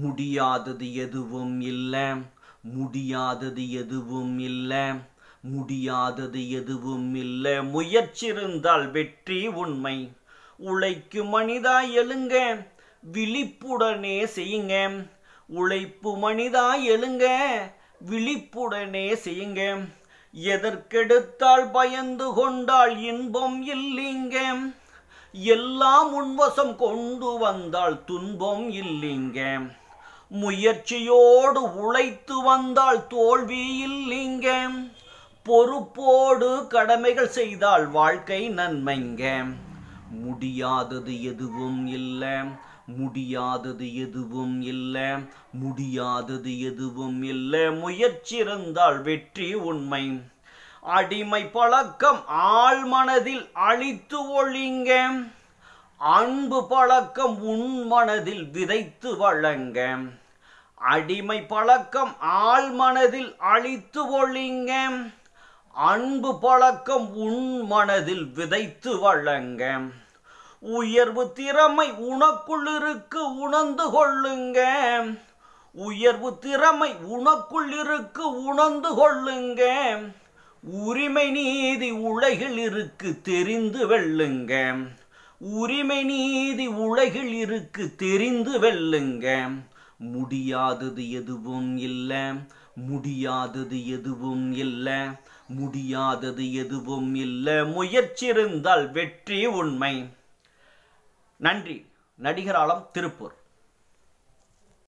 முடியாதது எதுவும் இல்லை முடியாதது எதுவும் இல்லை முடியாதது எதுவும் இல்லை முயற்சிருந்தால் வெற்றி உண்மை உழைக்கு மனிதா எழுங்க விழிப்புடனே செய்யுங்க உழைப்பு மனிதா எழுங்க விழிப்புடனே செய்யுங்க எதற்கெடுத்தால் பயந்து கொண்டால் இன்பம் இல்லைங்க எல்லாம் உன்வசம் கொண்டு வந்தால் துன்பம் இல்லைங்க முயற்சியோடு உழைத்து வந்தால் தோல்வியில் நீங்க பொறுப்போடு கடமைகள் செய்தால் வாழ்க்கை நன்மைங்க முடியாதது எதுவும் இல்லை முடியாதது எதுவும் இல்லை முடியாதது எதுவும் இல்லை முயற்சி இருந்தால் வெற்றி உண்மை அடிமை பழக்கம் ஆள் மனதில் அழித்து ஒழிங்க அன்பு பழக்கம் உன் மனதில் விதைத்து வழங்க அடிமை பழக்கம் ஆள் மனதில் அழித்து ஒழிங்க அன்பு பழக்கம் உன் மனதில் விதைத்து வழங்க உயர்வு திறமை உனக்குள் இருக்கு உணர்ந்து கொள்ளுங்க உயர்வு திறமை உனக்குள் இருக்கு உணர்ந்து கொள்ளுங்க உரிமை நீதி உலகில் இருக்கு தெரிந்து வெல்லுங்க உரிமை நீதி உலகில் இருக்கு தெரிந்து வெல்லுங்க முடியாதது எதுவும் இல்லை முடியாதது எதுவும் இல்லை முடியாதது எதுவும் இல்லை முயற்சியிருந்தால் வெற்றி உண்மை நன்றி நடிகராலம் திருப்பூர்